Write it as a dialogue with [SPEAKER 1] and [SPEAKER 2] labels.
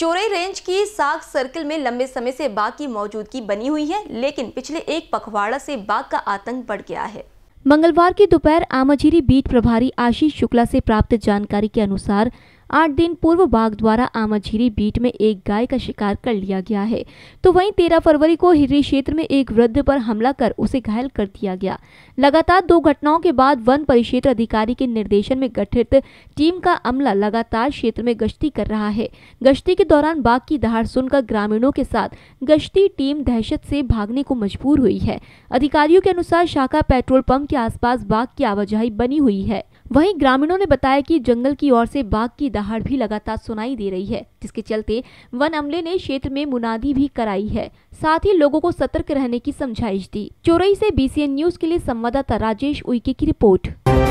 [SPEAKER 1] चोरे रेंज की साग सर्किल में लंबे समय से बाघ की मौजूदगी बनी हुई है लेकिन पिछले एक पखवाड़ा से बाघ का आतंक बढ़ गया है मंगलवार की दोपहर आमाझीरी बीट प्रभारी आशीष शुक्ला से प्राप्त जानकारी के अनुसार आठ दिन पूर्व बाघ द्वारा आमाझीरी बीट में एक गाय का शिकार कर लिया गया है तो वहीं तेरह फरवरी को हिरी क्षेत्र में एक वृद्ध पर हमला कर उसे घायल कर दिया गया लगातार दो घटनाओं के बाद वन परिक्षेत्र अधिकारी के निर्देशन में गठित टीम का अमला लगातार क्षेत्र में गश्ती कर रहा है गश्ती के दौरान बाघ की दहाड़ सुनकर ग्रामीणों के साथ गश्ती टीम दहशत से भागने को मजबूर हुई है अधिकारियों के अनुसार शाखा पेट्रोल पंप के आसपास बाघ की आवाजाही बनी हुई है वहीं ग्रामीणों ने बताया कि जंगल की ओर से बाघ की दहाड़ भी लगातार सुनाई दे रही है जिसके चलते वन अमले ने क्षेत्र में मुनादी भी कराई है साथ ही लोगों को सतर्क रहने की समझाइश दी चोरई से बीसीएन न्यूज के लिए संवाददाता राजेश उइके की रिपोर्ट